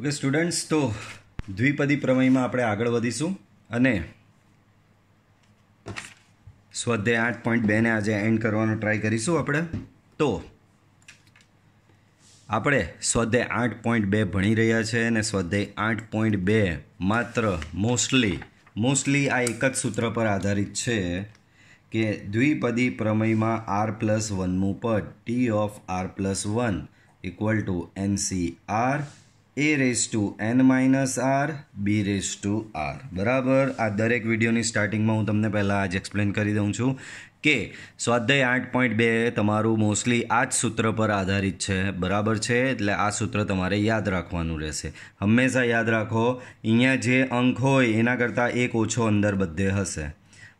okay students તો દ્વિપદી પ્રમેયમાં આપણે આગળ વધીશું અને સ્વાધ્યાય આઠ પોઈન્ટ બેને આજે એન્ડ કરવાનો ટ્રાય કરીશું આપણે તો આપણે સ્વાધ્યાય આઠ પોઈન્ટ બે ભણી રહ્યા છે અને સ્વાધ્યાય આઠ પોઈન્ટ બે માત્ર મોસ્ટલી મોસ્ટલી આ એક જ સૂત્ર પર આધારિત છે કે દ્વિપદી પ્રમેયમાં આર પ્લસ વનનું પદ T of R plus one equal to NC R A raise to N minus R B raise to R બરાબર આ દરેક વિડીયોની સ્ટાર્ટિંગમાં હું તમને પહેલાં આજ એક્સપ્લેન કરી દઉં છું કે સ્વાધ્યાય આઠ પોઈન્ટ બે તમારું મોસ્ટલી આ જ સૂત્ર પર આધારિત છે બરાબર છે એટલે આ સૂત્ર તમારે યાદ રાખવાનું રહેશે હંમેશા યાદ રાખો અહીંયા જે અંક હોય એના કરતાં એક ઓછો અંદર બધે હશે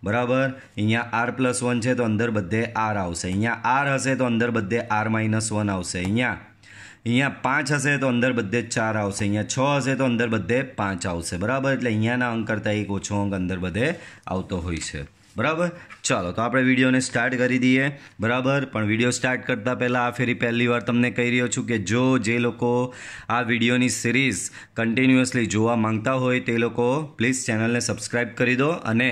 બરાબર અહીંયા આર પ્લસ વન છે તો અંદર બધે આર આવશે અહીંયા આર હશે તો અંદર બધે આર માઇનસ વન આવશે અહીંયા અહીંયા પાંચ હશે તો અંદર બધે ચાર આવશે અહીંયા છ હશે તો અંદર બધે પાંચ આવશે બરાબર એટલે અહીંયાના અંક કરતાં એક ઓછો અંક અંદર બધે આવતો હોય છે બરાબર ચાલો તો આપણે વિડીયોને સ્ટાર્ટ કરી દઈએ બરાબર પણ વિડીયો સ્ટાર્ટ કરતાં પહેલાં આ ફેરી પહેલી વાર તમને કહી રહ્યો છું કે જો જે લોકો આ વિડીયોની સિરીઝ કન્ટિન્યુઅસલી જોવા માંગતા હોય તે લોકો પ્લીઝ ચેનલને સબસ્ક્રાઈબ કરી દો અને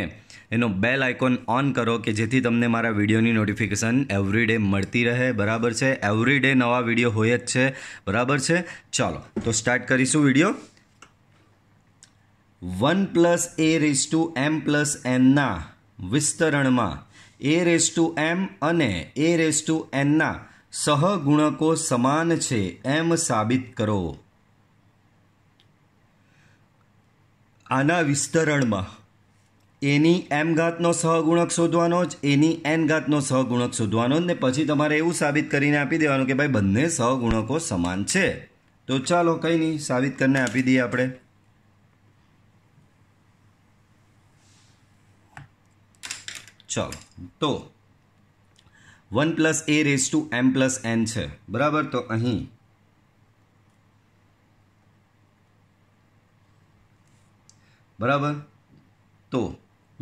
એનો બેલ આઇકોન ઓન કરો કે જેથી તમને મારા વિડીયોની નોટિફિકેશન એવરીડે મળતી રહે બરાબર છે એવરીડે નવા વિડીયો હોય જ છે બરાબર છે ચાલો તો સ્ટાર્ટ કરીશું video one plus A raise to M plus એનના વિસ્તરણમાં એ રેસ ટુ એમ અને એ રેસ ટુ એનના સહગુણકો સમાન છે એમ સાબિત કરો આના વિસ્તરણમાં એની એમ ઘાતનો સહગુણક શોધવાનો જ એની એન ઘાતનો સહગુણક શોધવાનો જ ને પછી તમારે એવું સાબિત કરીને આપી દેવાનું કે ભાઈ બંને સહગુણકો સમાન છે તો ચાલો કંઈ નહીં સાબિત કરીને આપી દઈએ આપણે ચાલો તો one plus A raise to M plus N છે બરાબર તો અહીં બરાબર તો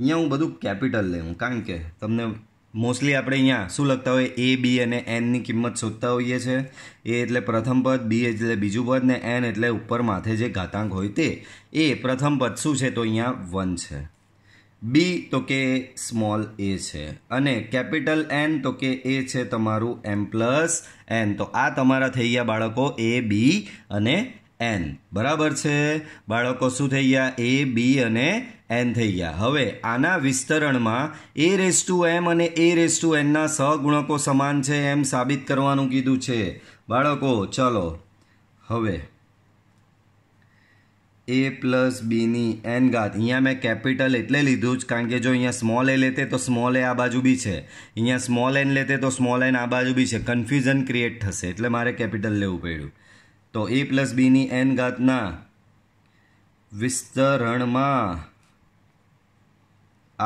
અહીંયા હું બધું કેપિટલ લઉં કારણ કે તમને મોસ્ટલી આપણે અહીંયા શું લખતા હોય એ બી અને એનની કિંમત શોધતા હોઈએ છીએ એ એટલે પ્રથમ પદ બી એટલે બીજું પદ ને એન એટલે ઉપર માથે જે ઘાતાંક હોય તે એ પ્રથમ પદ શું છે તો અહીંયા વન છે બી તો કે સ્મોલ એ છે અને કેપિટલ એન તો કે એ છે તમારું એમ પ્લસ એન તો આ તમારા થઈ ગયા બાળકો એ બી અને એન બરાબર છે બાળકો શું થઈ ગયા એ બી અને એન થઈ ગયા હવે આના વિસ્તરણમાં એ રેસ ટુ એમ અને એ રેસ ટુ એનના સહગુણકો સમાન છે એમ સાબિત કરવાનું કીધું છે બાળકો ચલો હવે એ પ્લસ બીની એન ઘાત અહીંયા મેં કેપિટલ એટલે લીધું જ કારણ કે જો અહીંયા સ્મોલ એ લેતે તો સ્મોલ એ આ બાજુ બી છે અહીંયા સ્મોલ એન લેતે તો સ્મોલ એન આ બાજુ બી છે કન્ફ્યુઝન ક્રિએટ થશે એટલે મારે કેપિટલ લેવું પડ્યું તો એ પ્લસ બીની એન ઘાતના વિસ્તરણમાં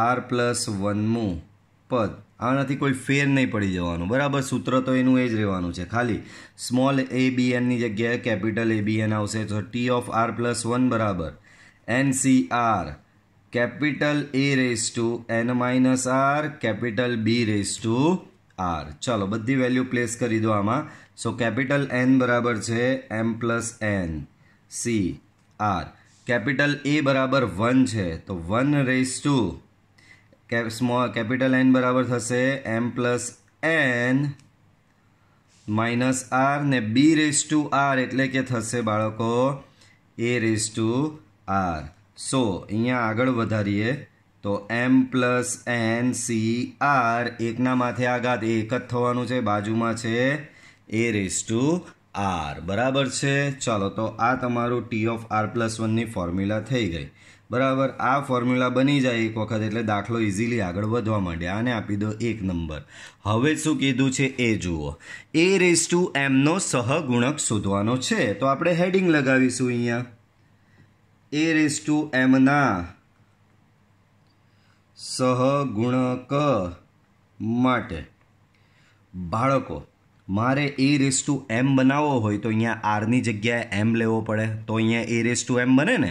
આર પ્લસ વનમું પદ આનાથી કોઈ ફેર નહીં પડી જવાનું બરાબર સૂત્ર તો એનું એ જ રહેવાનું છે ખાલી સ્મોલ એ બી એનની જગ્યાએ કેપિટલ એ બી એન આવશે તો T of R plus one બરાબર N C R capital A raise to N minus R capital B raise to R ચાલો બધી વેલ્યુ પ્લેસ કરી દો આમાં સો કેપિટલ એન બરાબર છે M plus N C R capital A બરાબર one છે તો one raise to small capital N બરાબર થશે M plus N minus R ને બી રેસ ટુ આર એટલે કે થશે બાળકો A raise to R so અહીંયા આગળ વધારીએ તો M plus N C R એકના માથે આઘાત એક જ થવાનું છે બાજુમાં છે એ રેસ ટુ આર બરાબર છે ચાલો તો આ તમારું ટી ઓફ આર પ્લસ વનની ફોર્મ્યુલા થઈ ગઈ બરાબર આ ફોર્મ્યુલા બની જાય એક વખત એટલે દાખલો ઇઝીલી આગળ વધવા માંડે આને આપી દો એક નંબર હવે શું કીધું છે એ જુઓ એ રેસ ટુ એમનો સહગુણક શોધવાનો છે તો આપણે હેડિંગ લગાવીશું અહીંયા એ રેસ ટુ એમના સહગુણક માટે બાળકો મારે એ રેસ ટુ એમ બનાવવો હોય તો અહીંયા આરની જગ્યાએ એમ લેવો પડે તો અહીંયા એ રેસ ટુ એમ બને ને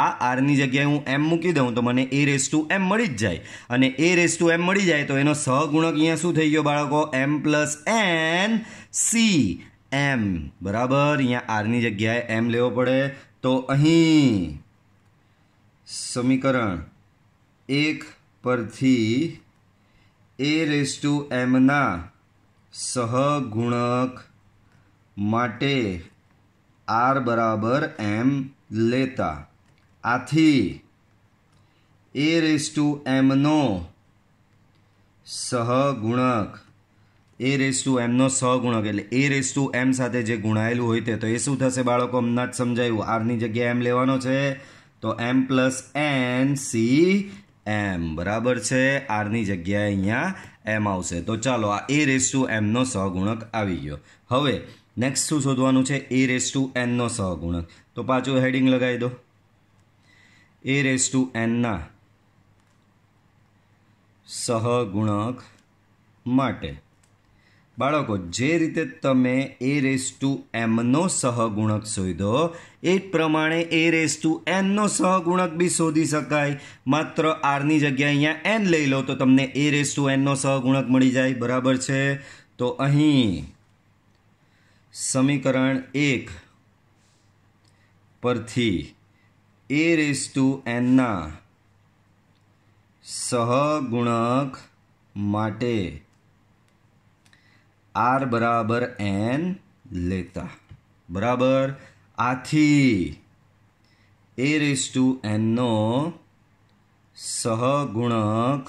આ આરની જગ્યાએ હું એમ મૂકી દઉં તો મને એ રેસ ટુ એમ મળી જ જાય અને એ રેસ ટુ એમ મળી જાય તો એનો સહગુણક અહીંયા શું થઈ ગયો બાળકો M plus N C M બરાબર અહીંયા આરની જગ્યાએ એમ લેવો પડે તો અહીં સમીકરણ એક પરથી એ રેસ ટુ એમના સહગુણક માટે આર બરાબર એમ લેતા આથી એ રેસ ટુ એમનો સહગુણક એ રેસ ટુ એમનો સહગુણક એટલે એ રેસ ટુ એમ સાથે જે ગુણાયેલું હોય તે તો એ શું થશે બાળકો હમણાં જ સમજાયું આરની જગ્યાએ એમ લેવાનો છે તો M plus N C M બરાબર છે આરની જગ્યાએ અહીંયા એમ આવશે તો ચાલો આ એ રેસ ટુ એમનો સહગુણક આવી ગયો હવે નેક્સ્ટ શું શોધવાનું છે એ રેસ ટુ એનનો સહગુણક તો પાછું હેડિંગ લગાવી દો એ રેસ ટુ એનના સહગુણક માટે બાળકો જે રીતે તમે એ રેસ ટુ એમનો સહગુણક શોધો એ જ પ્રમાણે એ રેસ ટુ એનનો સહગુણક બી શોધી શકાય માત્ર આરની જગ્યાએ અહીંયા એન લઈ લો તો તમને એ રેસ ટુ એનનો સહગુણક મળી જાય બરાબર છે તો અહીં સમીકરણ એક પરથી એ રેસ ટુ એનના સહગુણક માટે આર બરાબર એન લેતા બરાબર આથી એ રેસ ટુ એનનો સહગુણક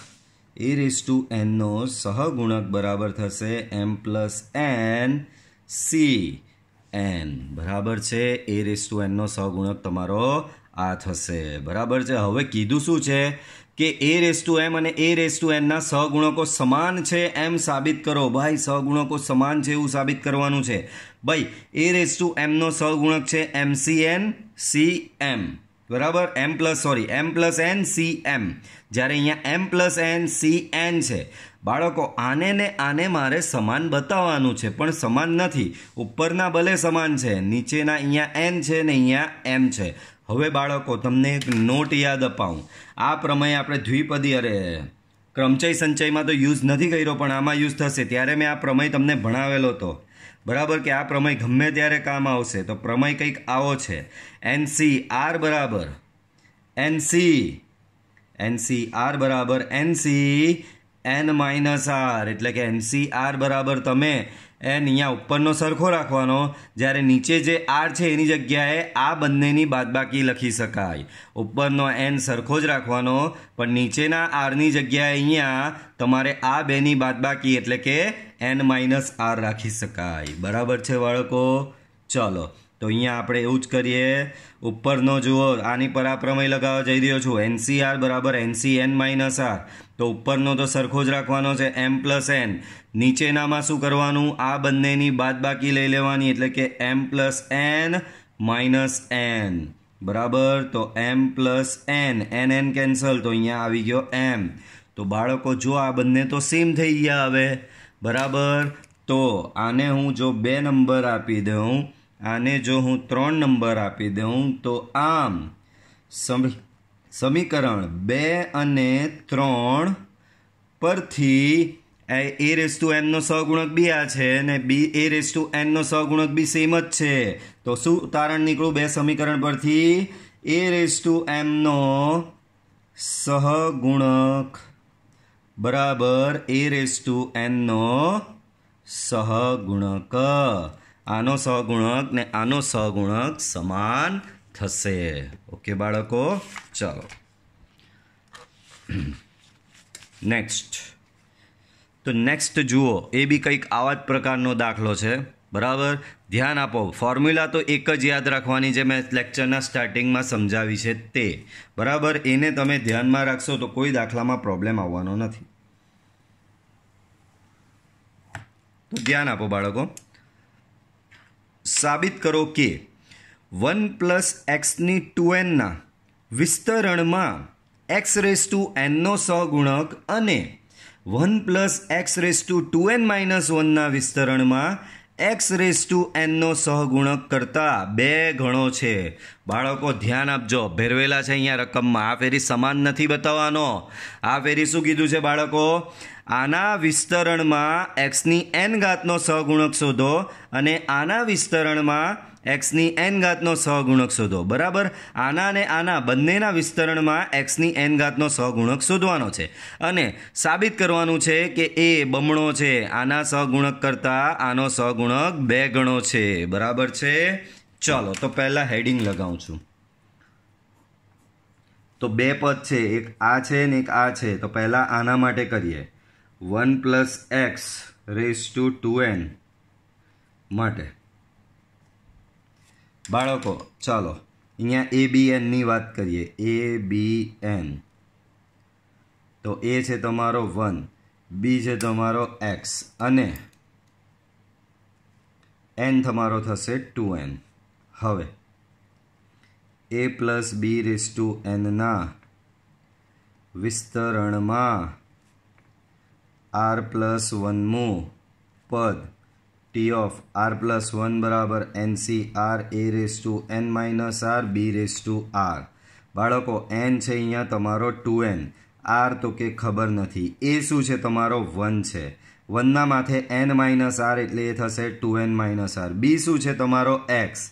એ રેસ ટુ એનનો સહગુણક બરાબર થશે M plus N C N બરાબર છે એ રેસ ટુ એનનો સહગુણક તમારો આ થશે બરાબર છે હવે કીધું શું છે કે એ રેસ ટુ એમ અને એ રેસ ટુ એમના સહગુણકો સમાન છે એમ સાબિત કરો ભાઈ સહગુણકો સમાન છે એવું સાબિત કરવાનું છે ભાઈ એ રેસ ટુ એમનો સહગુણક છે M C N C M બરાબર M plus sorry M plus N C M જ્યારે અહીંયા M plus N C N છે બાળકો આને ને આને મારે સમાન બતાવવાનું છે પણ સમાન નથી ઉપરના ભલે સમાન છે નીચેના અહીંયા એન છે ને અહીંયા એમ છે હવે બાળકો તમને એક નોટ યાદ અપાવું આ પ્રમેય આપણે દ્વિપદી અરે ક્રમચય સંચયમાં તો યુઝ નથી કર્યો પણ આમાં યુઝ થશે ત્યારે મેં આ પ્રમેય તમને ભણાવેલો હતો બરાબર કે આ પ્રમેય ગમે ત્યારે કામ આવશે તો પ્રમેય કંઈક આવો છે એન સી આર બરાબર N C N C R બરાબર N C N minus R એટલે કે એનસી આર બરાબર તમે એન અહીંયા ઉપરનો સરખો રાખવાનો જ્યારે નીચે જે આર છે એની જગ્યાએ આ બંનેની બાદબાકી લખી શકાય ઉપરનો એન સરખો જ રાખવાનો પણ નીચેના આરની જગ્યાએ અહીંયા તમારે આ બેની બાદબાકી એટલે કે એન માઇનસ આર રાખી શકાય બરાબર છે બાળકો ચલો તો અહીંયા આપણે એવું જ કરીએ ઉપરનો જુઓ આની પરાપ્રમય લગાવવા જઈ રહ્યો છું એનસીઆર બરાબર એનસીએન માઇનસ આર તો ઉપરનો તો સરખો જ રાખવાનો છે એમ પ્લસ એન નીચેનામાં શું કરવાનું આ બંનેની બાદબાકી લઈ લેવાની એટલે કે M plus N minus N બરાબર તો M plus N N N cancel તો અહીંયા આવી ગયો એમ તો બાળકો જો આ બંને તો સેમ થઈ ગયા હવે બરાબર તો આને હું જો બે નંબર આપી દઉં આને જો હું ત્રણ નંબર આપી દઉં તો આમ સમીકરણ બે અને ત્રણ પરથી એ રેસ ટુ એનનો સહગુણક બી આ છે ને બી એ રેસ ટુ એનનો સહગુણક બી સેમ જ છે તો શું તારણ નીકળું બે સમીકરણ પરથી એ રેસ ટુ એમનો સહગુણક બરાબર એ રેસ ટુ એનનો સહગુણક આનો સહગુણક ને આનો સહગુણક સમાન થશે ઓકે બાળકો ચાલો નેક્સ્ટ તો નેક્સ્ટ જુઓ એ બી કંઈક આવા જ પ્રકારનો દાખલો છે બરાબર ધ્યાન આપો ફોર્મ્યુલા તો એક જ યાદ રાખવાની જે મેં લેક્ચરના સ્ટાર્ટિંગમાં સમજાવી છે તે બરાબર એને તમે ધ્યાનમાં રાખશો તો કોઈ દાખલામાં પ્રોબ્લેમ આવવાનો નથી તો ધ્યાન આપો બાળકો સાબિત કરો કે વન પ્લસ એક્સની ટુ એનના વિસ્તરણમાં એક્સ રેસ ટુ એનનો સહગુણક અને one plus X raise to two N minus વનના વિસ્તરણમાં એક્સ રેસ ટુ એનનો સહગુણક કરતાં બે ગણો છે બાળકો ધ્યાન આપજો ભેરવેલા છે અહીંયા રકમમાં આ ફેરી સમાન નથી બતાવવાનો આ ફેરી શું કીધું છે બાળકો આના વિસ્તરણમાં એક્સની એન ઘાતનો સહગુણક શોધો અને આના વિસ્તરણમાં એક્સની એન ઘાતનો સહગુણક શોધો બરાબર આના અને આના બંનેના વિસ્તરણમાં એક્સની એન ઘાતનો સહગુણક શોધવાનો છે અને સાબિત કરવાનું છે કે એ બમણો છે આના સહગુણક કરતાં આનો સહગુણક બે ગણો છે બરાબર છે ચલો તો પહેલાં હેડિંગ લગાવું છું તો બે પદ છે એક આ છે ને એક આ છે તો પહેલાં આના માટે કરીએ one plus X raise to two N માટે બાળકો ચાલો અહીંયા એ બી એનની વાત કરીએ એ બી એન તો એ છે તમારો વન બી છે તમારો એક્સ અને એન તમારો થશે ટુ એન હવે A plus B raise to એનના વિસ્તરણમાં આર પ્લસ વનમું પદ T of R plus one બરાબર N C R A raise to N minus R B raise to R બાળકો એન છે અહીંયા તમારો ટુ એન આર તો કે ખબર નથી એ શું છે તમારો વન છે વનના માથે એન માઇનસ આર એટલે એ થશે two N minus R B શું છે તમારો એક્સ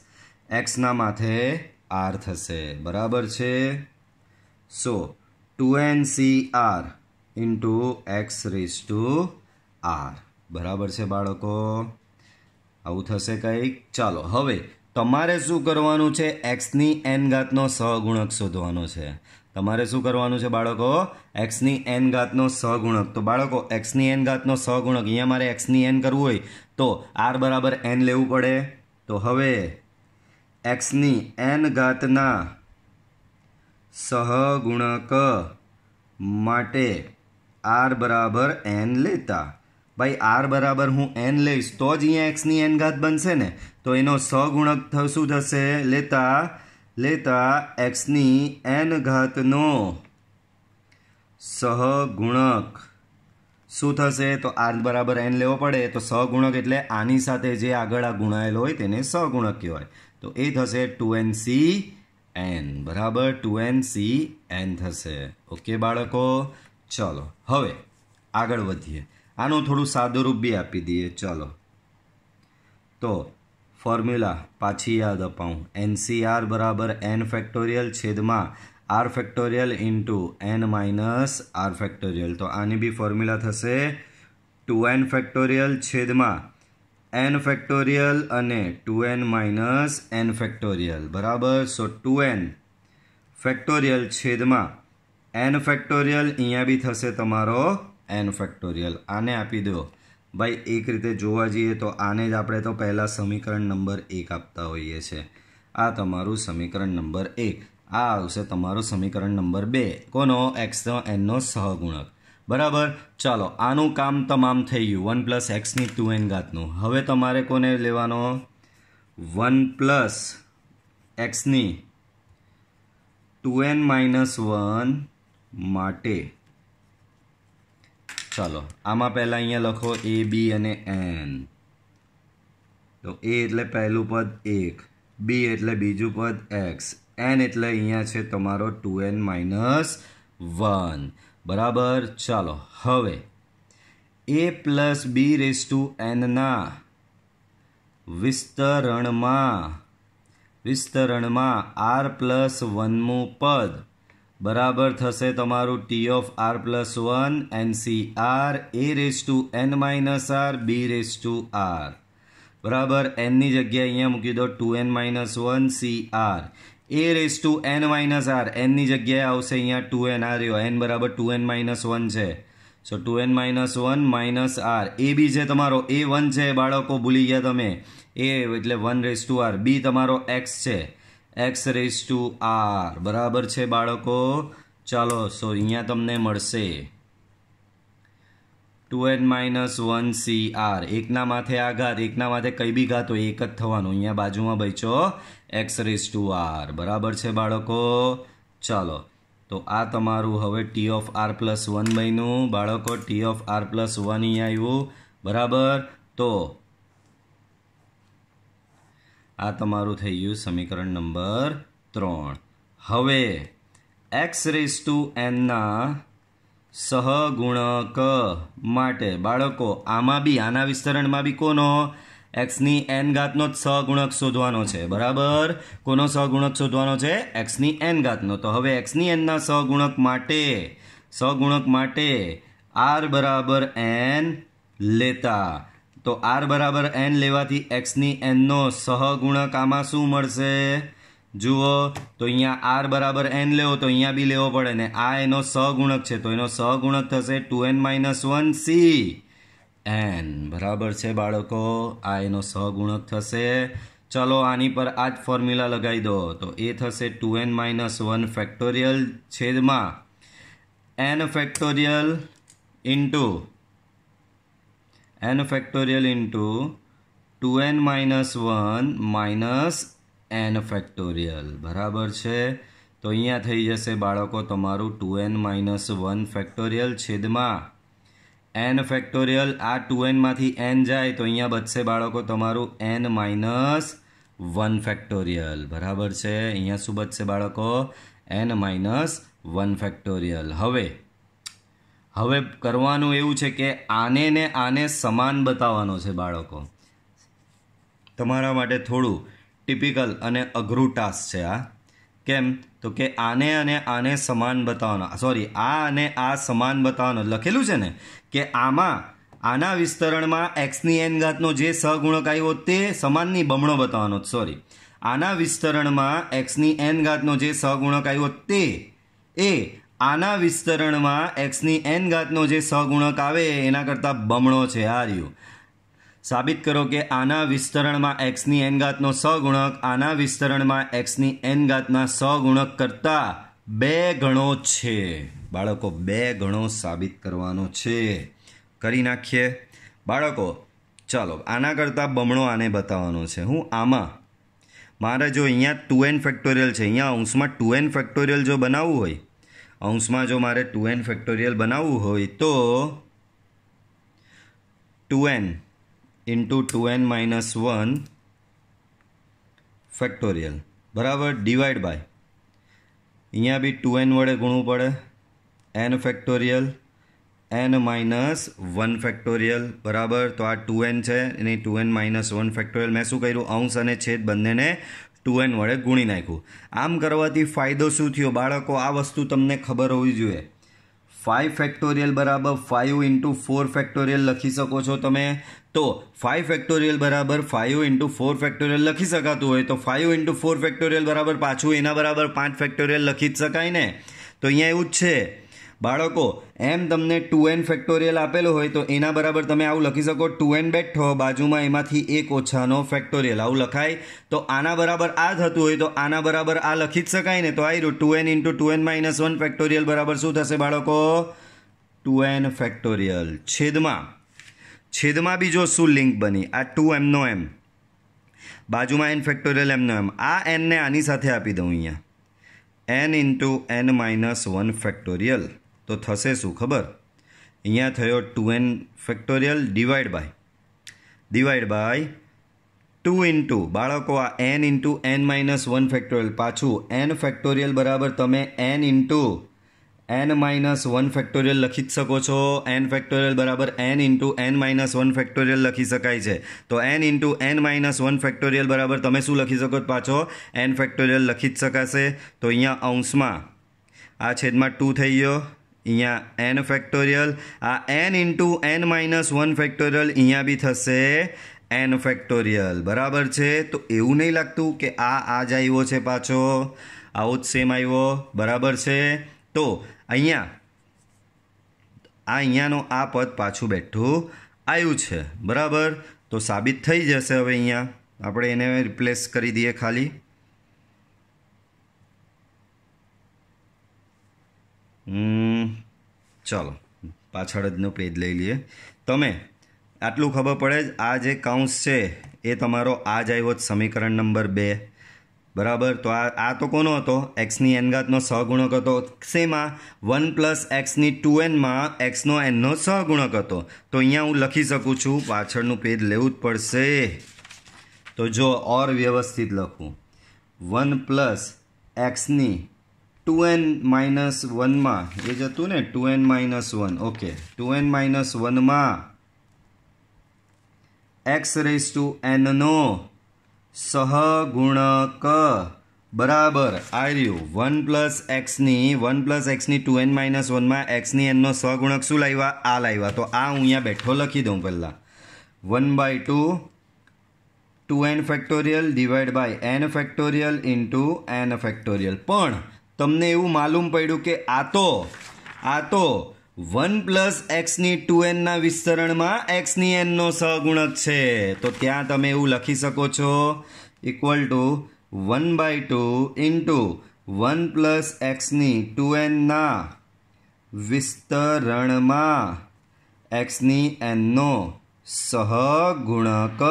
એક્સના માથે આર થશે બરાબર છે so two N C R into X raise to R બરાબર છે બાળકો આવું થશે કંઈક ચાલો હવે તમારે શું કરવાનું છે એક્સની એન ઘાતનો સહગુણક શોધવાનો છે તમારે શું કરવાનું છે બાળકો એક્સની એન ઘાતનો સહગુણક તો બાળકો એક્સની એન ઘાતનો સહગુણક અહીંયા મારે એક્સની એન કરવું હોય તો આર બરાબર એન લેવું પડે તો હવે એક્સની એન ઘાતના સહગુણક માટે આર બરાબર એન લેતા ભાઈ આર બરાબર હું એન લઈશ તો જ અહીંયા એક્સની એન ઘાત બનશે ને તો એનો સગુણક શું થશે લેતા લેતા એક્સની એન ઘાતનો સહગુણક શું થશે તો આર બરાબર એન લેવો પડે તો સહગુણક એટલે આની સાથે જે આગળ આ ગુણાયેલો હોય તેને સહગુણક કહેવાય તો એ થશે ટુ એન સી એન બરાબર ટુ એન સી એન થશે ઓકે બાળકો ચાલો હવે આગળ વધીએ આનું થોડું રૂપ બી આપી દઈએ ચાલો તો ફોર્મ્યુલા પાછી યાદ અપાઉં એનસીઆર બરાબર એન ફેક્ટોરિયલ છેદમાં R factorial into N minus R factorial તો આની બી ફોર્મ્યુલા થશે ટુ એન ફેક્ટોરિયલ છેદમાં એન ફેક્ટોરિયલ અને two N minus N factorial બરાબર સો ટુ એન ફેક્ટોરિયલ છેદમાં એન ફેક્ટોરિયલ અહીંયા બી થશે તમારો એન ફેક્ટોરિયલ આને આપી દો ભાઈ એક રીતે જોવા જઈએ તો આને જ આપણે તો પહેલાં સમીકરણ નંબર એક આપતા હોઈએ છીએ આ તમારું સમીકરણ નંબર એક આ આવશે તમારું સમીકરણ નંબર બે કોનો એક્સનો એનનો સહગુણક બરાબર ચાલો આનું કામ તમામ થઈ ગયું વન પ્લસ એક્સની ટુ એન ઘાતનું હવે તમારે કોને લેવાનો વન પ્લસ એક્સની ટુ એન માઇનસ વન માટે ચાલો આમાં પહેલાં અહીંયા લખો એ બી અને એન તો એ એટલે પહેલું પદ એક બી એટલે બીજું પદ એક્સ એન એટલે અહીંયા છે તમારો ટુ એન માઇનસ વન બરાબર ચાલો હવે A plus B raise to એનના વિસ્તરણમાં વિસ્તરણમાં આર પ્લસ વનમું પદ બરાબર થશે તમારું T of R plus one N C R A raise to N minus R B raise to R બરાબર એનની જગ્યાએ અહીંયા મૂકી દો two N minus one C R A raise to N minus R એનની જગ્યાએ આવશે અહીંયા ટુ એન આર રહ્યો એન બરાબર ટુ એન માઇનસ વન છે so two N minus one minus R A B છે તમારો એ વન છે બાળકો ભૂલી ગયા તમે એ એટલે one raise to R B તમારો એક્સ છે એક્સ રેસ ટુ આર બરાબર છે બાળકો ચાલો સો અહીંયા તમને મળશે two N minus one C R એકના માથે આ ઘાત એકના માથે કઈ બી ઘાત હોય એક જ થવાનું અહીંયા બાજુમાં બચ્યો એક્સ રેસ ટુ આર બરાબર છે બાળકો ચાલો તો આ તમારું હવે T of R plus one બન્યું બાળકો T of R plus one અહીંયા આવ્યું બરાબર તો આ તમારું થઈ ગયું સમીકરણ નંબર ત્રણ હવે એક્સ રેસ ટુ એનના સહગુણક માટે બાળકો આમાં બી આના વિસ્તરણમાં બી કોનો એક્સની એન ઘાતનો જ સહગુણક શોધવાનો છે બરાબર કોનો સહગુણક શોધવાનો છે એક્સની એન ઘાતનો તો હવે એક્સની એનના સહગુણક માટે સહગુણક માટે આર બરાબર એન લેતા તો આર બરાબર એન લેવાથી એક્સની એનનો આમાં શું મળશે જુઓ તો અહીંયા આર બરાબર એન લેવો તો અહીંયા બી લેવો પડે ને આ એનો સહગુણક છે તો એનો સહગુણક થશે two N minus one C N બરાબર છે બાળકો આ એનો સહગુણક થશે ચલો આની પર આ જ ફોર્મ્યુલા લગાવી દો તો એ થશે two N minus one factorial છેદમાં N factorial into N factorial into two N minus one minus N factorial બરાબર છે તો અહીંયા થઈ જશે બાળકો તમારું two N minus one factorial છેદમાં એન ફેક્ટોરિયલ આ ટુ એનમાંથી એન જાય તો અહીંયા બચશે બાળકો તમારું એન માઇનસ વન ફેક્ટોરિયલ બરાબર છે અહીંયા શું બચશે બાળકો એન માઇનસ વન ફેક્ટોરિયલ હવે હવે કરવાનું એવું છે કે આને ને આને સમાન બતાવવાનો છે બાળકો તમારા માટે થોડું ટિપિકલ અને અઘરું ટાસ્ક છે આ કેમ તો કે આને અને આને સમાન બતાવવાનો સોરી આ અને આ સમાન બતાવવાનો લખેલું છે ને કે આમાં આના વિસ્તરણમાં એક્સની એન ઘાતનો જે સહગુણક આવ્યો તે સમાનની બમણો બતાવવાનો સોરી આના વિસ્તરણમાં એક્સની એન ઘાતનો જે સહગુણક આવ્યો તે એ આના વિસ્તરણમાં એક્સની એન ઘાતનો જે સગુણક આવે એના કરતાં બમણો છે આ રહ્યું સાબિત કરો કે આના વિસ્તરણમાં એક્સની એન ઘાતનો સગુણક આના વિસ્તરણમાં એક્સની એન ઘાતના સગુણક કરતાં બે ગણો છે બાળકો બે ગણો સાબિત કરવાનો છે કરી નાખીએ બાળકો ચાલો આના કરતાં બમણો આને બતાવવાનો છે હું આમાં મારે જો અહીંયા ટુ એન ફેક્ટોરિયલ છે અહીંયા અંશમાં ટુ એન ફેક્ટોરિયલ જો બનાવવું હોય અંશમાં જો મારે ટુ એન ફેક્ટોરિયલ બનાવવું હોય તો two N into two N minus one factorial બરાબર ડિવાઈડ બાય અહીંયા બી ટુ એન વડે ગુણવું પડે N factorial N minus one factorial બરાબર તો આ ટુ એન છે એની two N minus one factorial મેં શું કર્યું અંશ અને છેદ બંનેને ટુ એન વડે ગુણી નાખ્યું આમ કરવાથી ફાયદો શું થયો બાળકો આ વસ્તુ તમને ખબર હોવી જોઈએ ફાઇવ ફેક્ટોરિયલ બરાબર ફાઇવ ઇન્ટુ ફોર ફેક્ટોરિયલ લખી શકો છો તમે તો ફાઇવ ફેક્ટોરિયલ બરાબર ફાઇવ ઇન્ટુ ફોર ફેક્ટોરિયલ લખી શકાતું હોય તો ફાઇવ ઇન્ટુ ફોર ફેક્ટોરિયલ બરાબર પાછું એના બરાબર પાંચ ફેક્ટોરિયલ લખી જ શકાય ને તો અહીંયા એવું જ છે બાળકો એમ તમને ટુ એન ફેક્ટોરિયલ આપેલું હોય તો એના બરાબર તમે આવું લખી શકો ટુ એન બેઠો બાજુમાં એમાંથી એક ઓછાનો ફેક્ટોરિયલ આવું લખાય તો આના બરાબર આ થતું હોય તો આના બરાબર આ લખી જ શકાય ને તો આવ્યું two N into two N minus one factorial બરાબર શું થશે બાળકો ટુ એન ફેક્ટોરિયલ છેદમાં છેદમાં બીજો શું લિંક બની આ ટુ એમનો એમ બાજુમાં એન ફેક્ટોરિયલ એમનો એમ આ એનને આની સાથે આપી દઉં અહીંયા N into N minus one factorial તો થશે શું ખબર અહીંયા થયો two N factorial divide by divide by two into બાળકો આ N into N minus one factorial પાછું એન ફેક્ટોરિયલ બરાબર તમે N into N minus one factorial લખી જ શકો છો એન ફેક્ટોરિયલ બરાબર N into N minus one factorial લખી શકાય છે તો N into N minus one factorial બરાબર તમે શું લખી શકો પાછો એન ફેક્ટોરિયલ લખી જ શકાશે તો અહીંયા અંશમાં આ છેદમાં ટુ થઈ ગયો અહીંયા એન ફેક્ટોરિયલ આ N into N minus one factorial અહીંયા બી થશે એન ફેક્ટોરિયલ બરાબર છે તો એવું નહીં લાગતું કે આ આ જ આવ્યો છે પાછો આવો જ સેમ આવ્યો બરાબર છે તો અહીંયા આ અહીંયાનો આ પદ પાછું બેઠું આવ્યું છે બરાબર તો સાબિત થઈ જશે હવે અહીંયા આપણે એને રિપ્લેસ કરી દઈએ ખાલી ચાલો પાછળ પાછળનું પેજ લઈ લઈએ તમે આટલું ખબર પડે જ આ જે કાઉન્સ છે એ તમારો આ જ આવ્યો સમીકરણ નંબર બે બરાબર તો આ આ તો કોનો હતો એક્સની એનઘાતનો સહગુણક હતો સેમાં વન પ્લસ એક્સની ટુ એનમાં એક્સનો એનનો સહગુણક હતો તો અહીંયા હું લખી શકું છું પાછળનું પેજ લેવું જ પડશે તો જો ઓર વ્યવસ્થિત લખું વન પ્લસ એક્સની ટુ એન માઇનસ વનમાં એ જ હતું ને two N minus one okay two N minus વનમાં એક્સ રેસ ટુ એનનો સહગુણક બરાબર આર્યું વન પ્લસ એક્સની વન પ્લસ એક્સની ટુ એન માઇનસ વનમાં એક્સની એનનો સહગુણક શું લાવ્યા આ લાવ્યા તો આ હું અહીંયા બેઠો લખી દઉં પહેલાં one by two two N factorial divide by N factorial into N factorial પણ તમને એવું માલુમ પડ્યું કે આ તો આ તો વન પ્લસ એક્સની ટુ એનના વિસ્તરણમાં એક્સની એનનો સહગુણક છે તો ત્યાં તમે એવું લખી શકો છો equal to one by two into one plus એક્સની ટુ એનના વિસ્તરણમાં એક્સની એનનો સહગુણક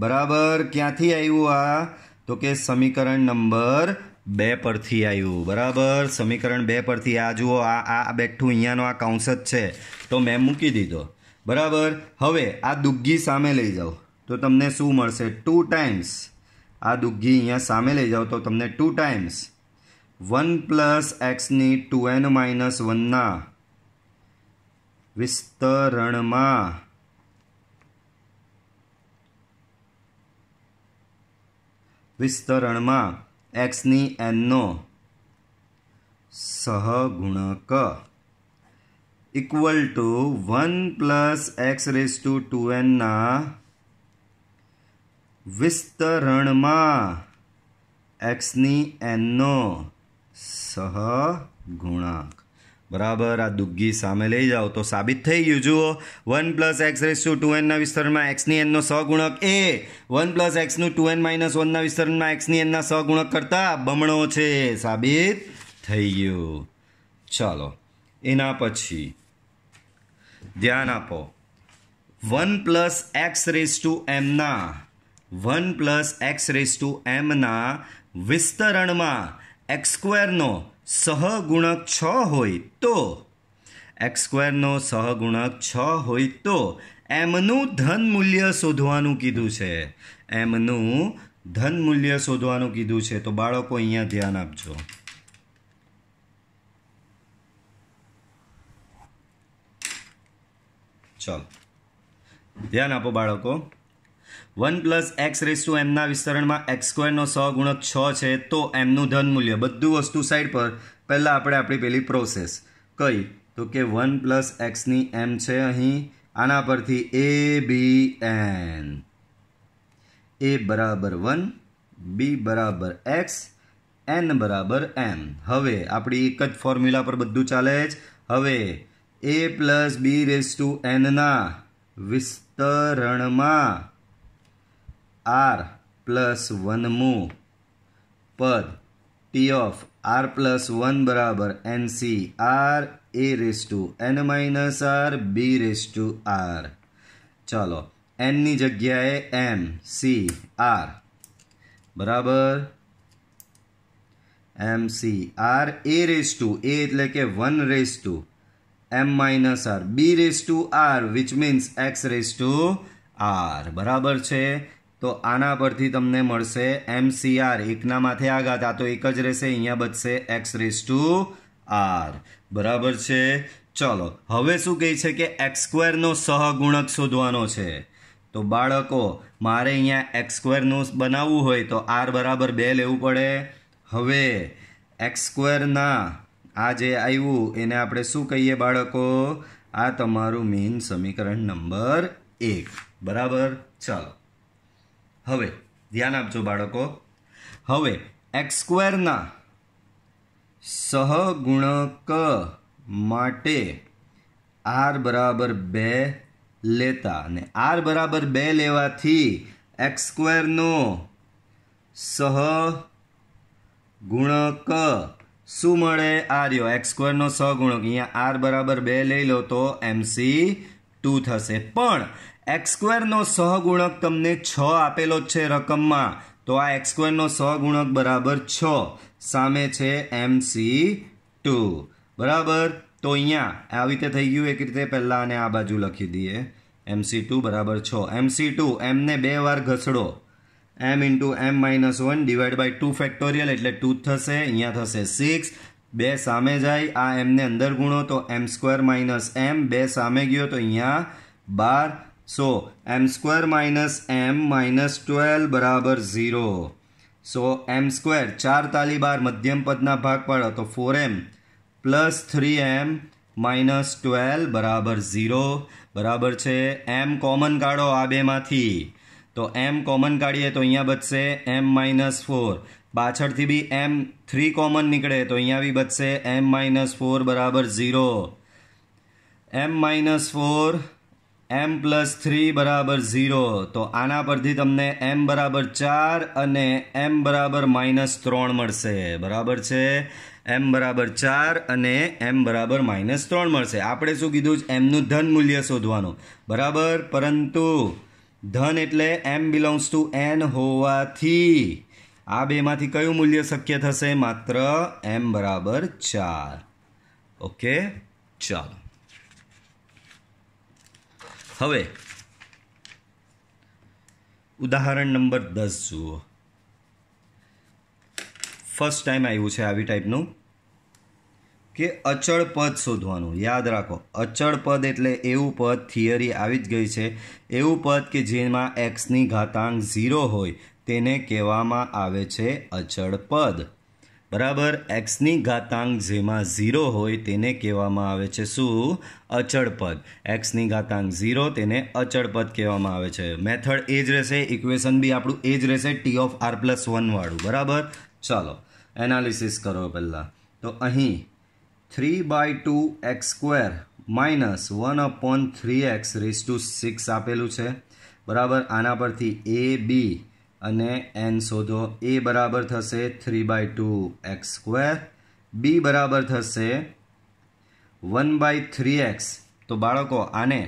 બરાબર ક્યાંથી આવ્યું આ તો કે સમીકરણ નંબર બે પરથી આવ્યું બરાબર સમીકરણ બે પરથી આ જુઓ આ આ બેઠું અહીંયાનો આ કાઉન્સ જ છે તો મેં મૂકી દીધો બરાબર હવે આ દુગ્ગી સામે લઈ જાઓ તો તમને શું મળશે ટુ ટાઈમ્સ આ દુગ્ગી અહીંયા સામે લઈ જાઓ તો તમને ટુ ટાઈમ્સ વન પ્લસ એક્સની ટુ એન માઇનસ વનના વિસ્તરણમાં વિસ્તરણમાં એક્સની એનનો સહગુણક equal to one plus X raise to two એનના વિસ્તરણમાં એક્સની એનનો સહગુણાંક બરાબર આ દુગ્ગી સામે લઈ જાઓ તો સાબિત થઈ ગયું જુઓ one plus X raise to two એનના વિસ્તરણમાં એક્સની એનનો સહગુણક એ વન પ્લસ એક્સનું ટુ એન માઇનસ વનના વિસ્તરણમાં એક્સની એનના સગુણક કરતાં બમણો છે સાબિત થઈ ગયું ચાલો એના પછી ધ્યાન આપો one plus X raise to એમના one plus X raise to એમના વિસ્તરણમાં એક્સ સ્ક્વેરનો સહગુણક છ હોય તો એક્સ સ્ક્વેરનો સહગુણક છ હોય તો એમનું ધન મૂલ્ય શોધવાનું કીધું છે એમનું ધન મૂલ્ય શોધવાનું કીધું છે તો બાળકો અહીંયા ધ્યાન આપજો ચાલો ધ્યાન આપો બાળકો one plus X raise to એમના વિસ્તરણમાં એક્સ સ્ક્વેરનો સહગુણક છ છે તો એમનું ધન મૂલ્ય બધું વસ્તુ સાઈડ પર પહેલાં આપણે આપણી પેલી પ્રોસેસ કઈ તો કે વન પ્લસ એક્સની એમ છે અહીં આના પરથી એ બી એન એ બરાબર વન બી બરાબર એક્સ એન બરાબર એમ હવે આપણી એક જ ફોર્મ્યુલા પર બધું ચાલે જ હવે A plus B raise to એનના વિસ્તરણમાં આર પ્લસ વનમું પદ T of R plus one બરાબર N C R A raise to N minus R B raise to R ચાલો એનની જગ્યાએ એમ સી આર બરાબર M C R A raise to એ એટલે કે one raise to M minus R B raise to R which means X raise to R બરાબર છે તો આના પરથી તમને મળશે એમ સી આર એકના માથે આઘાત આ તો એક જ રહેશે અહીંયા બચશે એક્સ રેસ ટુ આર બરાબર છે ચલો હવે શું કહે છે કે એક્સ સ્ક્વેરનો સહગુણક શોધવાનો છે તો બાળકો મારે અહીંયા એક્સ સ્ક્વેરનું બનાવવું હોય તો આર બરાબર બે લેવું પડે હવે એક્સ સ્ક્વેરના આ જે આવ્યું એને આપણે શું કહીએ બાળકો આ તમારું મેઇન સમીકરણ નંબર એક બરાબર ચલો હવે ધ્યાન આપજો બાળકો હવે એક્સ સ્ક્વેરના સહગુણક માટે આર બરાબર બે લેતા અને આર બરાબર બે લેવાથી એક્સ સ્ક્વેરનો સહ ગુણક શું મળે આ રહ્યો એક્સ સ્ક્વેરનો સહગુણક અહીંયા આર બરાબર બે લઈ લો તો એમસી ટુ થશે પણ એક્સ સ્ક્વેરનો સહગુણક તમને છ આપેલો છે રકમમાં તો આ એક્સ સ્ક્વેરનો સહગુણક બરાબર છ સામે છે એમ સી ટુ બરાબર તો અહીંયા આવી રીતે થઈ ગયું એક રીતે પહેલાં અને આ બાજુ લખી દઈએ એમ સી ટુ બરાબર છ એમ સી ટુ એમને બે વાર ઘસડો M into M minus one divide by two factorial એટલે ટુ થશે અહીંયા થશે સિક્સ બે સામે જાય આ એમને અંદર ગુણો તો એમ સ્ક્વેર માઇનસ એમ બે સામે ગયો તો અહીંયા બાર so M square minus M minus twelve બરાબર ઝીરો સો એમ સ્ક્વેર ચાર તાલી બાર મધ્યમ પદના ભાગ પાડો તો four M plus three M minus twelve બરાબર ઝીરો બરાબર છે એમ કોમન કાઢો આ બેમાંથી તો એમ કોમન કાઢીએ તો અહીંયા બચશે એમ માઇનસ ફોર પાછળથી બી એમ થ્રી કોમન નીકળે તો અહીંયા બી બચશે એમ માઇનસ ફોર બરાબર zero M minus four M plus three બરાબર ઝીરો તો આના પરથી તમને એમ બરાબર ચાર અને એમ બરાબર માઇનસ ત્રણ મળશે બરાબર છે એમ બરાબર ચાર અને એમ બરાબર માઇનસ ત્રણ મળશે આપણે શું કીધું છે એમનું ધન મૂલ્ય શોધવાનું બરાબર પરંતુ ધન એટલે એમ બિલોંગ્સ ટુ એન હોવાથી આ બેમાંથી કયું મૂલ્ય શક્ય થશે માત્ર એમ બરાબર ચાર ઓકે ચાલો હવે ઉદાહરણ નંબર દસ જુઓ ફર્સ્ટ ટાઈમ આવ્યું છે આવી ટાઈપનું કે અચળ પદ શોધવાનું યાદ રાખો અચળ પદ એટલે એવું પદ થિયરી આવી જ ગઈ છે એવું પદ કે જેમાં એક્સની ઘાતાંક ઝીરો હોય તેને કહેવામાં આવે છે અચળ પદ બરાબર એક્સની ઘાતાંક જેમાં ઝીરો હોય તેને કહેવામાં આવે છે શું અચળપદ એક્સની ઘાતાંક ઝીરો તેને અચળપદ કહેવામાં આવે છે મેથડ એ જ રહેશે ઇક્વેશન બી આપણું એ જ રહેશે ટી ઓફ આર પ્લસ વનવાળું બરાબર ચાલો એનાલિસિસ કરો પહેલાં તો અહીં three by two X square minus one upon three X raise to six આપેલું છે બરાબર આના પરથી એ બી અને એન શોધો એ બરાબર થશે three by two X square B બરાબર થશે વન બાય થ્રી એક્સ તો બાળકો આને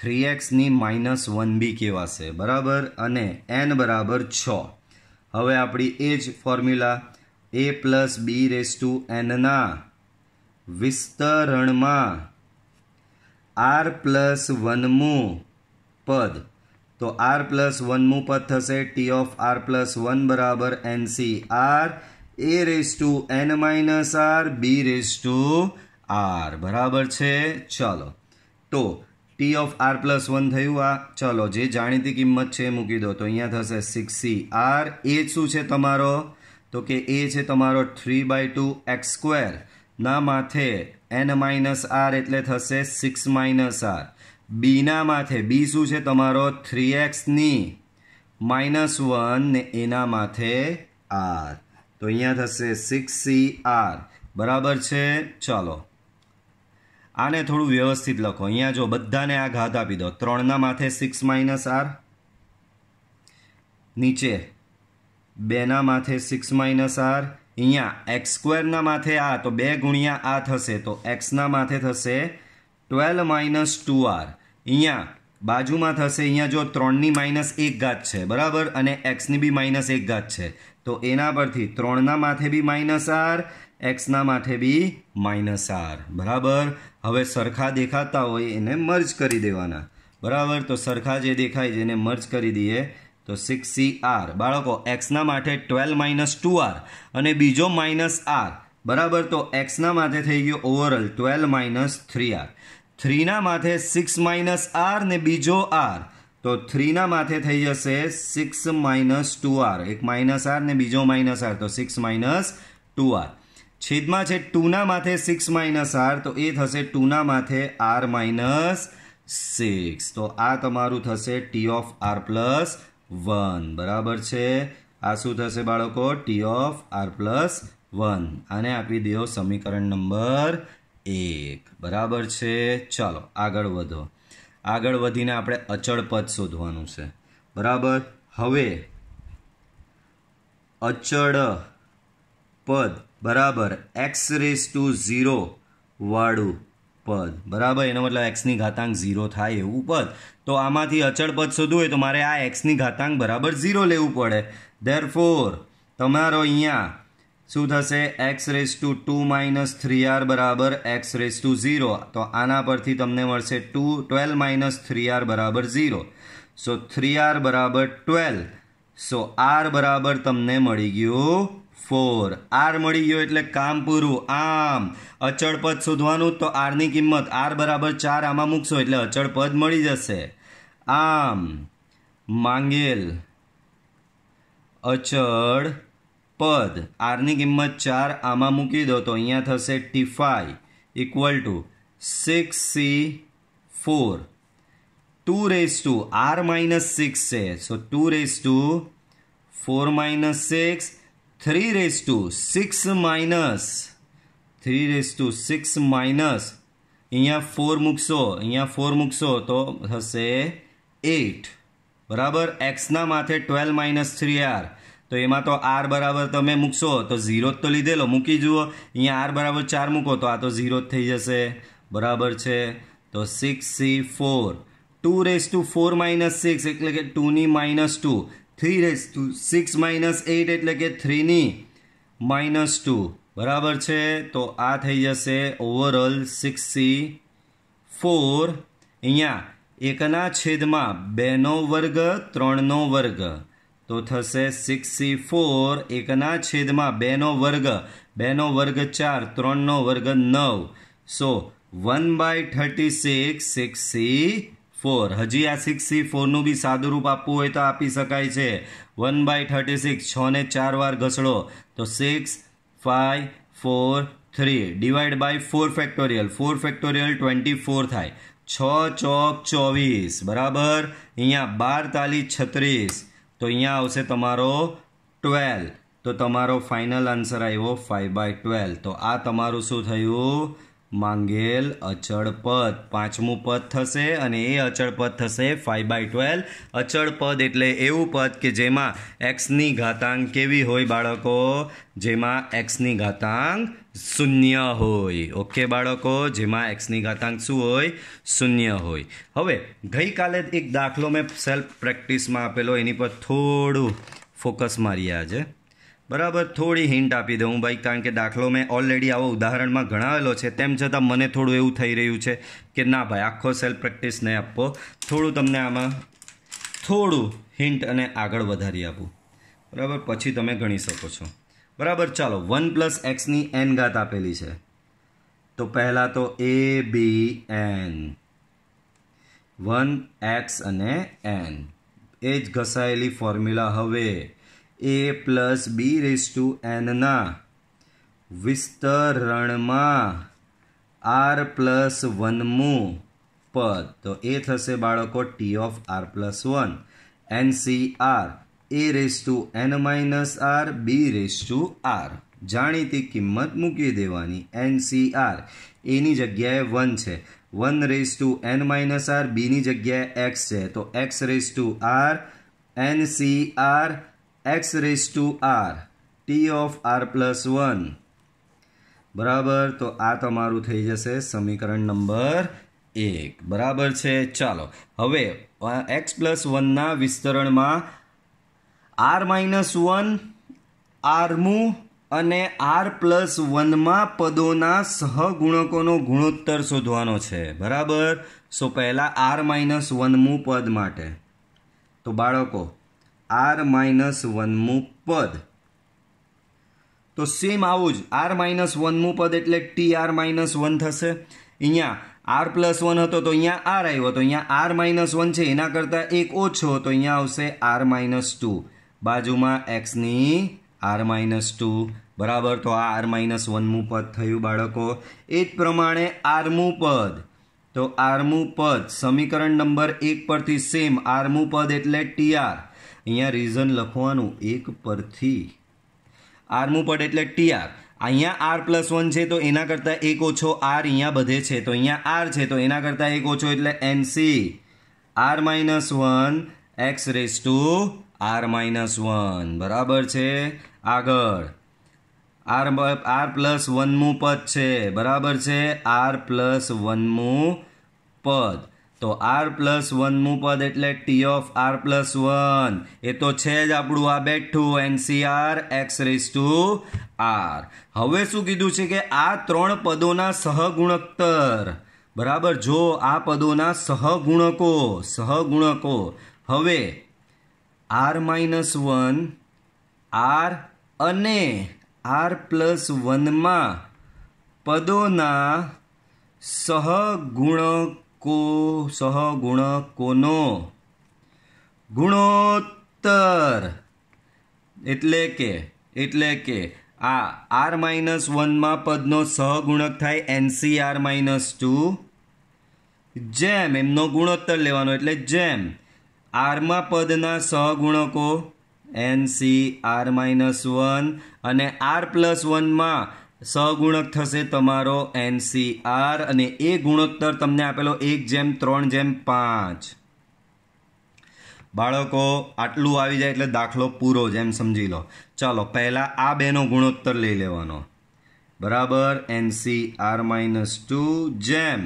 થ્રી એક્સની માઇનસ વન બી કહેવાશે બરાબર અને એન બરાબર છ હવે આપણી એ જ formula A plus B raise to એનના વિસ્તરણમાં આર પ્લસ વનમું પદ તો આર પ્લસ વનમું પદ થશે T of R plus one બરાબર N C R A raise to N minus R B raise to R બરાબર છે ચલો તો T of R plus one થયું આ ચલો જે જાણીતી કિંમત છે મૂકી દો તો અહીંયા થશે સિક્સ સી આર એ શું છે તમારો તો કે એ છે તમારો three by two X square ના માથે એન માઇનસ આર એટલે થશે સિક્સ માઇનસ આર બીના માથે બી શું છે તમારો થ્રી એક્સની માઇનસ વન ને એના માથે આર તો અહીંયા થશે સિક્સ સી આર બરાબર છે ચાલો આને થોડું વ્યવસ્થિત લખો અહીંયા જો બધાને આ ઘાત આપી દો ત્રણના માથે સિક્સ માઇનસ આર નીચે બેના માથે સિક્સ માઇનસ આર અહીંયા એક્સ સ્ક્વેરના માથે આ તો બે ગુણ્યા આ થશે તો એક્સના માથે થશે ટ્વેલ્વ માઇનસ ટુ આર અહીંયા બાજુમાં થશે અહીંયા જો ત્રણની માઇનસ એક ઘાત છે બરાબર અને એક્સની બી માઇનસ એક ઘાત છે તો એના પરથી ત્રણના માથે બી માઇનસ આર એક્સના માથે બી માઇનસ આર બરાબર હવે સરખા દેખાતા હોય એને મર્જ કરી દેવાના બરાબર તો સરખા જે દેખાય છે એને મર્જ કરી દઈએ તો સિક્સ સી આર બાળકો એક્સના માટે ટ્વેલ્વ માઇનસ ટુ આર અને બીજો માઇનસ આર બરાબર તો એક્સના માથે થઈ ગયો overall twelve minus three R થ્રીના માથે સિક્સ માઇનસ આર ને બીજો આર તો થ્રીના માથે થઈ જશે સિક્સ માઇનસ ટુ આર એક માઇનસ આર ને બીજો માઇનસ આર તો સિક્સ માઇનસ ટુ આર છેદમાં છે ટુના માથે સિક્સ માઇનસ આર તો એ થશે ટુના માથે આર માઇનસ સિક્સ તો આ તમારું થશે T of R plus one બરાબર છે આ શું થશે બાળકો T of R plus one આને આપી દો સમીકરણ નંબર એક બરાબર છે ચાલો આગળ વધો આગળ વધીને આપણે અચળ પદ શોધવાનું છે બરાબર હવે અચળ પદ બરાબર એક્સ રેસ ટુ ઝીરો વાળું પદ બરાબર એનો મતલબ એક્સની ઘાતાંક ઝીરો થાય એવું પદ તો આમાંથી અચળ પદ શોધવું હોય તો મારે આ એક્સની ઘાતાંક બરાબર ઝીરો લેવું પડે ધેર ફોર તમારો અહીંયા શું થશે X raise to two minus three R બરાબર એક્સ રેસ ટુ ઝીરો તો આના પરથી તમને મળશે two twelve minus three R બરાબર ઝીરો સો થ્રી આર બરાબર ટ્વેલ્વ સો આર બરાબર તમને મળી ગયું ફોર આર મળી ગયો એટલે કામ પૂરું આમ અચળપદ પદ શોધવાનું તો આરની કિંમત આર બરાબર ચાર આમાં મૂકશો એટલે અચળપદ મળી જશે આમ માંગેલ અચળ પદ આરની કિંમત ચાર આમાં મૂકી દો તો અહીંયા થશે T five equal to six C four two raise to R minus six છે so two raise to four minus six three raise to six minus three raise to six minus અહીંયા ફોર મૂકશો અહીંયા four મૂકશો તો થશે at બરાબર એક્સના માથે twelve minus three R તો એમાં તો આર બરાબર તમે મૂકશો તો ઝીરો જ તો લીધેલો મૂકી જુઓ અહીંયા આર બરાબર ચાર મૂકો તો આ તો ઝીરો જ થઈ જશે બરાબર છે તો six C four two raise to four minus six એટલે કે ટુની minus two three raise to six minus eight એટલે કે થ્રીની માઇનસ ટુ બરાબર છે તો આ થઈ જશે ઓવરઓલ સિક્સ સી ફોર અહીંયા એકના છેદમાં બેનો વર્ગ ત્રણનો વર્ગ તો થશે સિક્સી ફોર એકના છેદમાં બેનો વર્ગ બેનો વર્ગ ચાર ત્રણનો વર્ગ નવ so one by thirty six સિક્સી ફોર હજી આ સિક્સ સી ફોરનું બી સાદું રૂપ આપવું હોય તો આપી શકાય છે વન બાય થર્ટી સિક્સ છને ચાર વાર ઘસડો તો six five four three divide by four factorial four factorial twenty four થાય છ ચોક ચોવીસ બરાબર અહીંયા બાર તાલી છત્રીસ તો અહીંયા આવશે તમારો ટ્વેલ્વ તો તમારો ફાઇનલ આન્સર આવ્યો ફાઇવ બાય ટ્વેલ્વ તો આ તમારું શું થયું માંગેલ અચળ પદ પાંચમું પદ થશે અને એ અચળ પદ થશે ફાઇવ બાય ટ્વેલ્વ અચળ પદ એટલે એવું પદ કે જેમાં એક્સની ઘાતાંક કેવી હોય બાળકો જેમાં એક્સની ઘાતાંક શૂન્ય હોય ઓકે બાળકો જેમાં એક્સની ઘાતાંક શું હોય શૂન્ય હોય હવે ગઈકાલે એક દાખલો મેં સેલ્ફ પ્રેક્ટિસમાં આપેલો એની પર થોડું ફોકસ મારીએ આજે બરાબર થોડી હિન્ટ આપી દઉં ભાઈ કારણ કે દાખલો મેં ઓલરેડી આવો ઉદાહરણમાં ગણાવેલો છે તેમ છતાં મને થોડું એવું થઈ રહ્યું છે કે ના ભાઈ આખો સેલ્ફ પ્રેક્ટિસ નહીં આપવો થોડું તમને આમાં થોડું હિન્ટ અને આગળ વધારી આપું બરાબર પછી તમે ગણી શકો છો બરાબર ચાલો વન પ્લસ એક્સની એન ઘાત આપેલી છે તો પહેલાં તો A B N one X અને એન એ જ ઘસાયેલી ફોર્મ્યુલા હવે A plus B raise to એનના વિસ્તરણમાં આર પ્લસ વનમું પદ તો એ થશે બાળકો T of R plus one N C R A raise to N minus R B raise to R જાણીતી કિંમત મૂકી દેવાની એન સી આર એની જગ્યાએ વન છે one raise to N minus R બીની જગ્યાએ એક્સ છે તો X raise to R N C R X raise to R T of R plus one બરાબર તો આ તમારું થઈ જશે સમીકરણ નંબર એક બરાબર છે ચાલો હવે એક્સ પ્લસ વનના વિસ્તરણમાં આર માઇનસ વન આરમું અને આર પ્લસ વનમાં પદોના સહગુણકોનો ગુણોત્તર શોધવાનો છે બરાબર સો પહેલાં આર માઇનસ વનમું પદ માટે તો બાળકો આર માઇનસ વનમું પદ તો સેમ આવું જ આર માઇનસ વનમું પદ એટલે ટી આર માઇનસ વન થશે અહીંયા આર પ્લસ વન હતો તો અહીંયા આર આવ્યો તો અહીંયા આર માઇનસ વન છે એના કરતાં એક ઓછો તો અહીંયા આવશે આર માઇનસ ટુ બાજુમાં એક્સની આર માઇનસ ટુ બરાબર તો આ આર માઇનસ વનમું પદ થયું બાળકો એ જ પ્રમાણે આરમું પદ તો આરમું પદ સમીકરણ નંબર એક પરથી સેમ આરમું પદ એટલે ટી આર અહીંયા રીઝન લખવાનું એક પરથી આરમું પદ એટલે ટી ટીઆર અહીંયા આર પ્લસ વન છે તો એના કરતાં એક ઓછો આર અહીંયા બધે છે તો અહીંયા આર છે તો એના કરતાં એક ઓછો એટલે N C R minus one X raise to R minus one બરાબર છે આગળ આર આર પ્લસ વનમું પદ છે બરાબર છે આર પ્લસ વનમું પદ તો આર પ્લસ વનનું પદ એટલે T of R plus one એ તો છે જ આપણું આ બેઠું N C R X raise to R હવે શું કીધું છે કે આ ત્રણ પદોના સહગુણોત્તર બરાબર જો આ પદોના સહગુણકો સહગુણકો હવે આર માઇનસ વન આર અને આર પ્લસ વનમાં પદોના સહગુણકો સહગુણકોનો ગુણોત્તર એટલે કે એટલે કે આ આર માઇનસ વનમાં પદનો સહગુણક થાય એનસી આર માઇનસ ટુ જેમ એમનો ગુણોત્તર લેવાનો એટલે જેમ આરમાં પદના સહગુણકો N C R minus one અને આર પ્લસ વનમાં સહગુણક થશે તમારો એન સી આર અને એ ગુણોત્તર તમને આપેલો એક જેમ ત્રણ જેમ પાંચ બાળકો આટલું આવી જાય એટલે દાખલો પૂરો જેમ સમજી લો ચાલો પહેલાં આ બેનો ગુણોત્તર લઈ લેવાનો બરાબર N C R minus two જેમ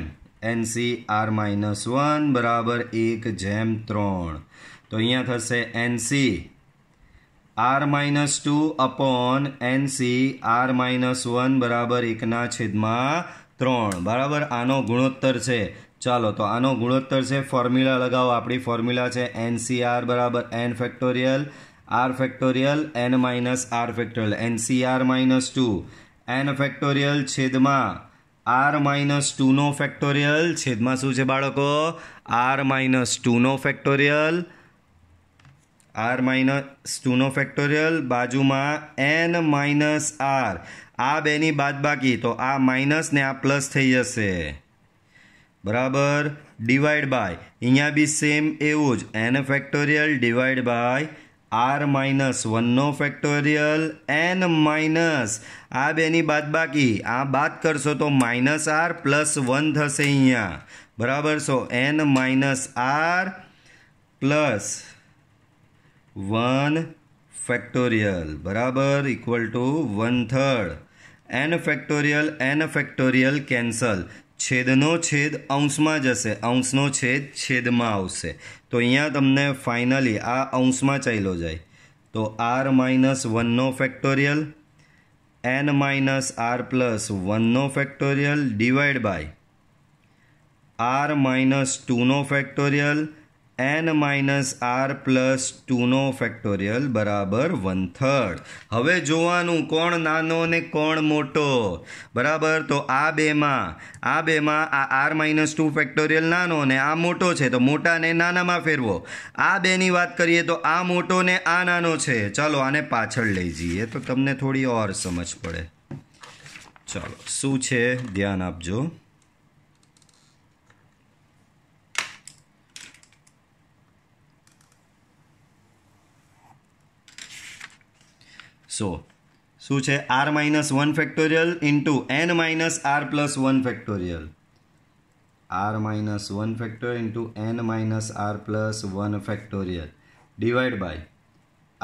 એનસી આર માઇનસ વન બરાબર એક જેમ ત્રણ તો અહીંયા થશે N C R minus two upon N C R minus one બરાબર એકના છેદમાં ત્રણ બરાબર આનો ગુણોત્તર છે ચાલો તો આનો ગુણોત્તર છે ફોર્મ્યુલા લગાવો આપણી ફોર્મ્યુલા છે એનસીઆર બરાબર N factorial R factorial N minus R factorial N C R minus two N factorial છેદમાં આર માઇનસ ટુનો ફેક્ટોરિયલ છેદમાં શું છે બાળકો આર માઇનસ ટુનો ફેક્ટોરિયલ આર માઇનસ ટુનો ફેક્ટોરિયલ બાજુમાં એન માઇનસ આર આ બેની બાદ બાકી તો આ માઇનસ ને આ પ્લસ થઈ જશે બરાબર ડિવાઈડ બાય અહીંયા બી સેમ એવું જ N factorial divide by R minus वनो फेक्टोरियल एन माइनस आ बेनी बाद बाकी आ बात करशो तो माइनस आर प्लस वन थे अँ बराबर so N minus R plus one factorial बराबर equal to one third N factorial N factorial cancel छेदनों छेद अंश में जैसे अंशनों छेद छेद में आ તો અહીંયા તમને ફાઇનલી આ અંશમાં ચાલ્યો જાય તો આર માઇનસ વનનો factorial N minus R plus વનનો factorial divide by R minus ટુનો factorial N minus R plus ટુનો ફેક્ટોરિયલ બરાબર વન થર્ડ હવે જોવાનું કોણ નાનો ને કોણ મોટો બરાબર તો આ બેમાં આ બેમાં આ આર માઇનસ ટુ ફેક્ટોરિયલ નાનો ને આ મોટો છે તો મોટાને નાનામાં ફેરવો આ બેની વાત કરીએ તો આ મોટો ને આ નાનો છે ચાલો આને પાછળ લઈ જઈએ તો તમને થોડી ઓર સમજ પડે ચાલો શું છે ધ્યાન આપજો સો શું છે R minus one factorial into N minus R plus one factorial R minus one factorial into N minus R plus one factorial divide by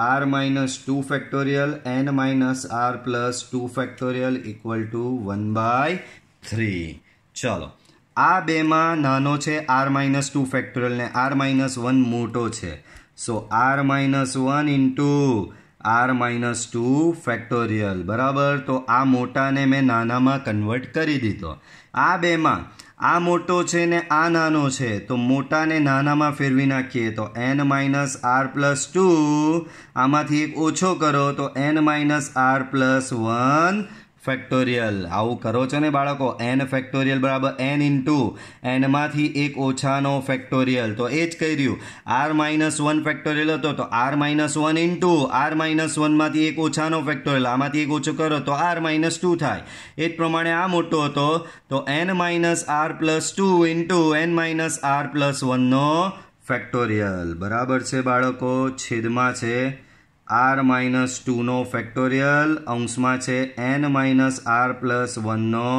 R minus two factorial N minus R plus two factorial equal to one by three ચલો આ બેમાં નાનો છે R minus two factorial ને R minus one મોટો છે so R minus one into R minus two factorial બરાબર તો આ મોટાને મેં નાનામાં કન્વર્ટ કરી દીધો આ બેમાં આ મોટો છે ને આ નાનો છે તો મોટાને નાનામાં ફેરવી નાખીએ તો N minus R plus two આમાંથી એક ઓછો કરો તો N minus R plus one factorial આવું કરો છો ને બાળકો એન ફેક્ટોરિયલ બરાબર એન ઇન્ટુ એનમાંથી એક ઓછાનો ફેક્ટોરિયલ તો એ જ કર્યું આર માઇનસ વન ફેક્ટોરિયલ હતો તો R minus one into R minus વનમાંથી એક ઓછાનો ફેક્ટોરિયલ આમાંથી એક ઓછો કરો તો આર માઇનસ ટુ થાય એ જ પ્રમાણે આ મોટો હતો તો N minus R plus two into N minus R plus વનનો ફેક્ટોરિયલ બરાબર છે બાળકો છેદમાં છે આર માઇનસ ટુનો ફેક્ટોરિયલ અંશમાં છે એન માઇનસ આર પ્લસ વનનો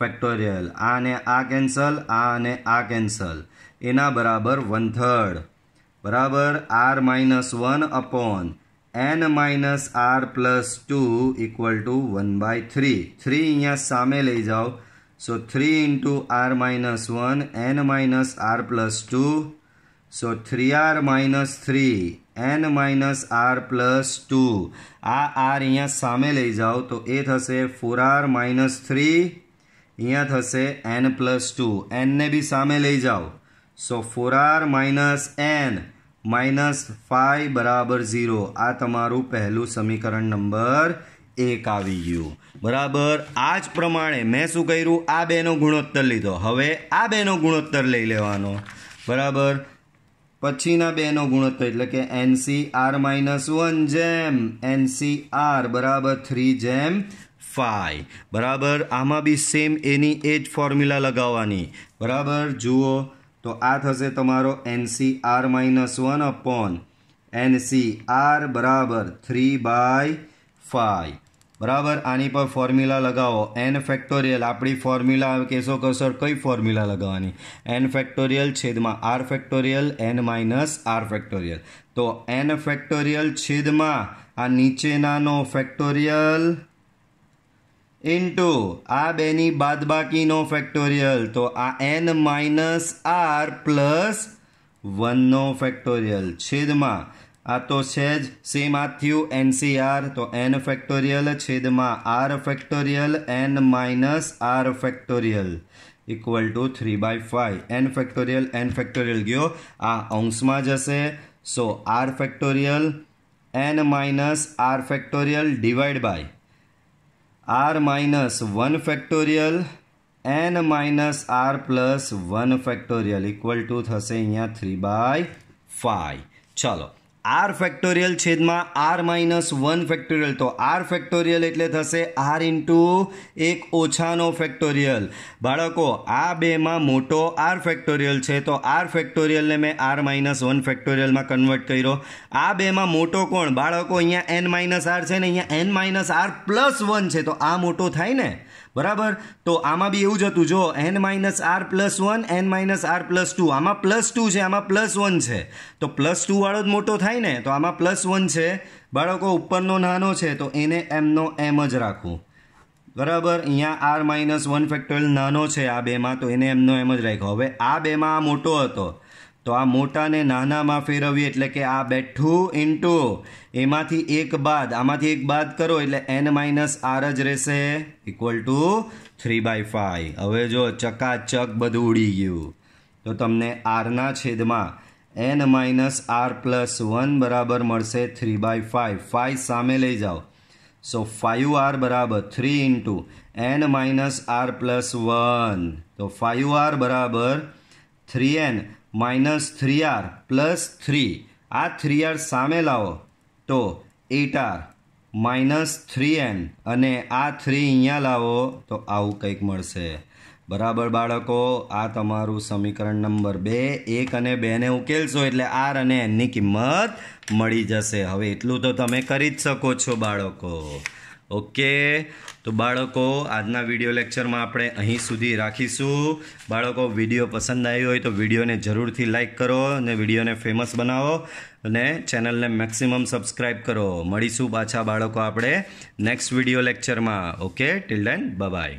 ફેક્ટોરિયલ આ અને આ કેન્સલ આ અને આ કેન્સલ એના બરાબર વન થર્ડ બરાબર R minus one upon N minus R plus two equal to one by three three અહીંયા સામે લઈ જાઓ so three into R minus one N minus R plus two so three R minus three N minus R plus two આ R અહીંયા સામે લઈ જાઓ તો એ થશે ફોર આર માઇનસ થ્રી અહીંયા થશે એન પ્લસ ટુ એનને બી સામે લઈ જાઓ so four R minus N minus five બરાબર ઝીરો આ તમારું પહેલું સમીકરણ નંબર એક આવી ગયું બરાબર આ જ પ્રમાણે મેં શું કર્યું આ બેનો ગુણોત્તર લીધો હવે આ બેનો ગુણોત્તર લઈ લેવાનો બરાબર પછીના બેનો ગુણોત્તર એટલે કે એનસી આર માઇનસ વન જેમ એનસી આર બરાબર થ્રી જેમ ફાઈવ બરાબર આમાં બી સેમ એની એ જ ફોર્મ્યુલા લગાવવાની બરાબર જુઓ તો આ થશે તમારો N C R minus one upon N C R બરાબર થ્રી બાય ફાઈવ બરાબર આની પર ફોર્મ્યુલા લગાવો એન ફેક્ટોરિયલ આપણી ફોર્મ્યુલા કેસો કસર કઈ ફોર્મ્યુલા લગાવવાની એન ફેક્ટોરિયલ છેદમાં R factorial N minus R factorial તો એન ફેક્ટોરિયલ છેદમાં આ નીચેનાનો ફેક્ટોરિયલ ઇન્ટુ આ બેની બાદબાકીનો ફેક્ટોરિયલ તો આ એન માઇનસ આર પ્લસ વનનો ફેક્ટોરિયલ છેદમાં આ તો છે જ સી માથ્યુ એનસીઆર તો એન ફેક્ટોરિયલ છેદમાં R factorial N minus R factorial equal to three by five N factorial N factorial ગયો આ અંશમાં જશે so R factorial N minus R factorial divide by R minus one factorial N minus R plus one factorial equal to થશે અહીંયા three by five ચલો R factorial છેદમાં R minus one factorial તો R factorial એટલે થશે R into એક ઓછાનો factorial બાળકો આ બેમાં મોટો આર ફેક્ટોરિયલ છે તો આર ફેક્ટોરિયલને મેં આર માઇનસ વન ફેક્ટોરિયલમાં કન્વર્ટ કર્યો આ બેમાં મોટો કોણ બાળકો અહીંયા એન માઇનસ આર છે ને અહીંયા N minus R plus one છે તો આ મોટો થાય ને બરાબર તો આમાં બી એવું જ હતું જો N minus R plus one N minus R plus two આમાં પ્લસ ટુ છે આમાં પ્લસ વન છે તો પ્લસ ટુ વાળો જ મોટો થાય ને તો આમાં પ્લસ વન છે બાળકો ઉપરનો નાનો છે તો એને એમનો એમ જ રાખવું બરાબર અહીંયા આર માઇનસ વન ફેક્ટોરિયલ નાનો છે આ બેમાં તો એને એમનો એમ જ રાખ્યો હવે આ બેમાં આ મોટો હતો તો આ મોટાને નાનામાં ફેરવીએ એટલે કે આ બેઠું ઇન્ટુ એમાંથી એક બાદ આમાંથી એક બાદ કરો એટલે એન માઇનસ આર જ રહેશે equal to three by five હવે જો ચકાચક બધું ઉડી ગયું તો તમને આરના છેદમાં N minus R plus one બરાબર મળશે થ્રી બાય ફાઈવ ફાઈવ સામે લઈ જાઓ સો ફાઈવ આર બરાબર three into N minus R plus one તો ફાઈવ આર બરાબર three N minus three R plus three આ થ્રી આર સામે લાવો તો eight R minus three N અને આ થ્રી અહીંયા લાવો તો આવું કંઈક મળશે બરાબર બાળકો આ તમારું સમીકરણ નંબર બે એક અને બેને ઉકેલશો એટલે આર અને એનની કિંમત મળી જશે હવે એટલું તો તમે કરી જ શકો છો બાળકો ઓકે તો બાળકો આજના વિડીયો લેક્ચરમાં આપણે અહીં સુધી રાખીશું બાળકો વિડીયો પસંદ આવ્યો હોય તો વિડીયોને જરૂરથી લાઇક કરો અને વિડીયોને ફેમસ બનાવો અને ચેનલને મેક્સિમમ સબસ્ક્રાઈબ કરો મળીશું પાછા બાળકો આપણે નેક્સ્ટ વિડીયો લેક્ચરમાં ઓકે ટિલ દેન બાય